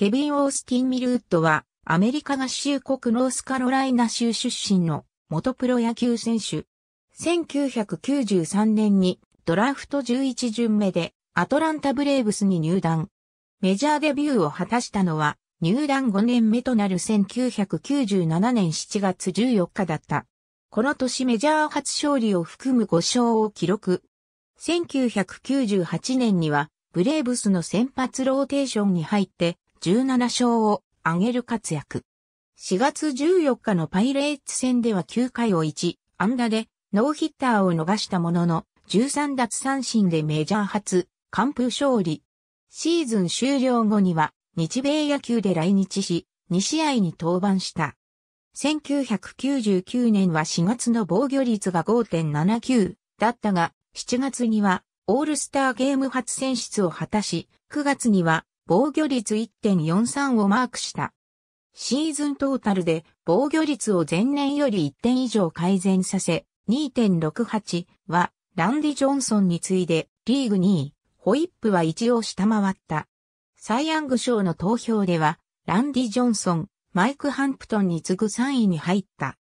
ケビン・オースティン・ミルウッドは、アメリカ合衆国ノースカロライナ州出身の元プロ野球選手。1993年にドラフト11巡目でアトランタブレーブスに入団。メジャーデビューを果たしたのは入団5年目となる1997年7月14日だった。この年メジャー初勝利を含む5勝を記録。1998年にはブレーブスの先発ローテーションに入って17勝を挙げる活躍。4月14日のパイレーツ戦では9回を1安打でノーヒッターを逃したものの13奪三振でメジャー初完封勝利。シーズン終了後には日米野球で来日し2試合に登板した。1999年は4月の防御率が5.79だったが7月にはオールスターゲーム初選出を果たし9月には防御率1.43をマークした。シーズントータルで防御率を前年より1点以上改善させ、2.68はランディ・ジョンソンに次いでリーグ2位、ホイップは1を下回った。サイ・ヤング賞の投票では、ランディ・ジョンソン、マイク・ハンプトンに次ぐ3位に入った。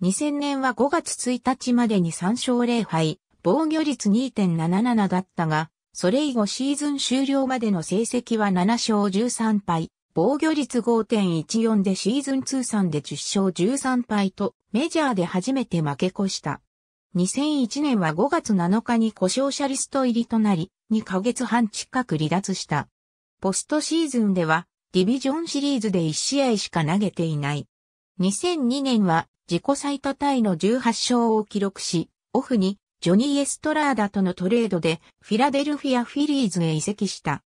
2000年は5月1日までに3勝0敗、防御率2.77だったが、それ以後シーズン終了までの成績は7勝13敗、防御率5.14でシーズン通算で10勝13敗と、メジャーで初めて負け越した。2001年は5月7日に故障者リスト入りとなり、2ヶ月半近く離脱した。ポストシーズンでは、ディビジョンシリーズで1試合しか投げていない。2002年は自己最多タイの18勝を記録し、オフにジョニー・エストラーダとのトレードでフィラデルフィア・フィリーズへ移籍した。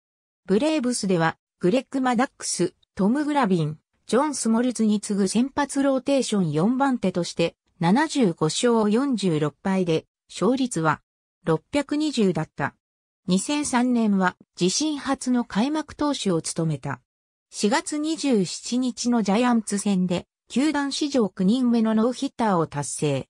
ブレーブスでは、グレッグ・マダックス、トム・グラビン、ジョン・スモルズに次ぐ先発ローテーション4番手として、75勝46敗で、勝率は620だった。2003年は自身初の開幕投手を務めた。4月27日のジャイアンツ戦で、球団史上9人目のノーヒッターを達成。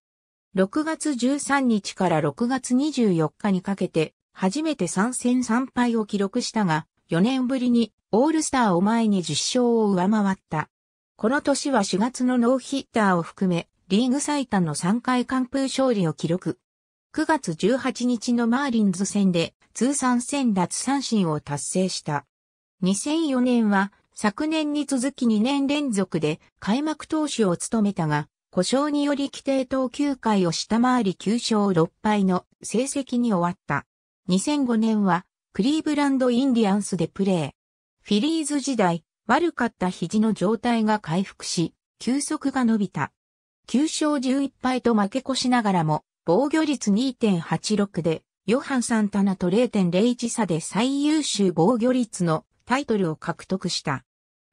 6月13日から6月24日にかけて、初めて3戦3敗を記録したが、4年ぶりにオールスターを前に10勝を上回った。この年は4月のノーヒッターを含め、リーグ最多の3回完封勝利を記録。9月18日のマーリンズ戦で通算戦奪三振を達成した。2004年は昨年に続き2年連続で開幕投手を務めたが、故障により規定投球回を下回り9勝6敗の成績に終わった。2005年はクリーブランドインディアンスでプレー。フィリーズ時代、悪かった肘の状態が回復し、球速が伸びた。9勝11敗と負け越しながらも、防御率2.86で、ヨハン・サンタナと0.01差で最優秀防御率のタイトルを獲得した。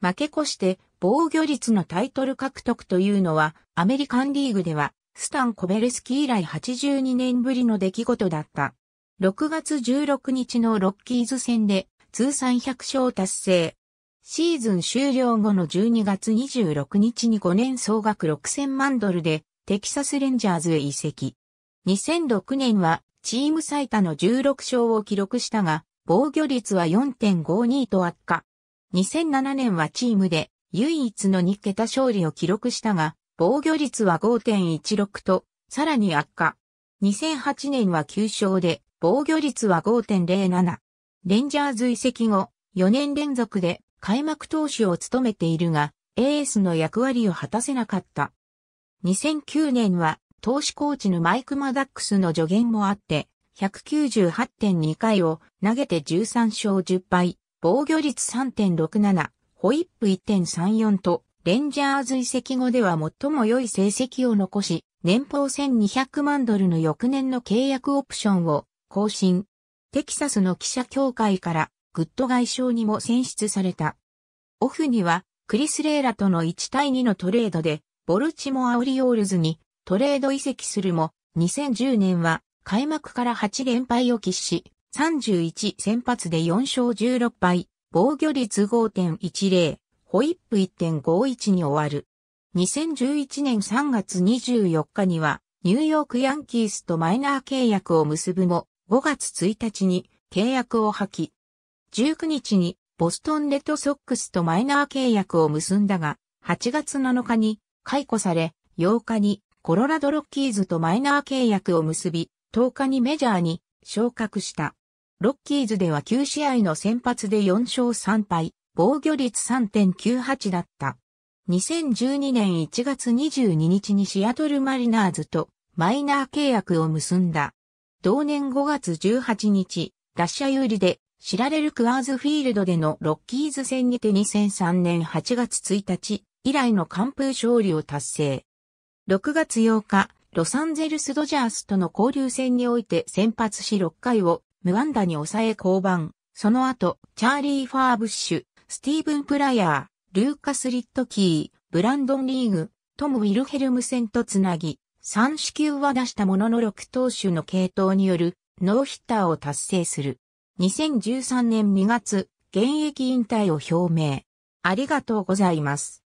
負け越して防御率のタイトル獲得というのは、アメリカンリーグでは、スタン・コベルスキー以来82年ぶりの出来事だった。6月16日のロッキーズ戦で通算100勝達成。シーズン終了後の12月26日に5年総額6000万ドルでテキサスレンジャーズへ移籍。2006年はチーム最多の16勝を記録したが、防御率は4.52と悪化。2007年はチームで唯一の2桁勝利を記録したが、防御率は5.16と、さらに悪化。2008年は9勝で、防御率は5.07。レンジャーズ移籍後、4年連続で開幕投手を務めているが、エースの役割を果たせなかった。2009年は、投手コーチのマイク・マダックスの助言もあって、198.2回を投げて13勝10敗、防御率3.67、ホイップ1.34と、レンジャーズ移籍後では最も良い成績を残し、年俸1200万ドルの翌年の契約オプションを更新。テキサスの記者協会からグッド外相にも選出された。オフにはクリス・レーラとの1対2のトレードでボルチモア・オリオールズにトレード移籍するも2010年は開幕から8連敗を喫し31先発で4勝16敗防御率5.10、ホイップ1.51に終わる。2011年3月24日には、ニューヨークヤンキースとマイナー契約を結ぶも、5月1日に契約を破棄。19日にボストンレッドソックスとマイナー契約を結んだが、8月7日に解雇され、8日にコロラドロッキーズとマイナー契約を結び、10日にメジャーに昇格した。ロッキーズでは9試合の先発で4勝3敗、防御率3.98だった。2012年1月22日にシアトルマリナーズとマイナー契約を結んだ。同年5月18日、ラッシャ有利で知られるクアーズフィールドでのロッキーズ戦にて2003年8月1日以来の完封勝利を達成。6月8日、ロサンゼルスドジャースとの交流戦において先発し6回を無安打に抑え降板。その後、チャーリー・ファーブッシュ、スティーブン・プラヤー、ルーカス・リットキー、ブランドン・リーグ、トム・ウィルヘルム戦とつなぎ、3四球は出したものの6投手の系統によるノーヒッターを達成する。2013年2月、現役引退を表明。ありがとうございます。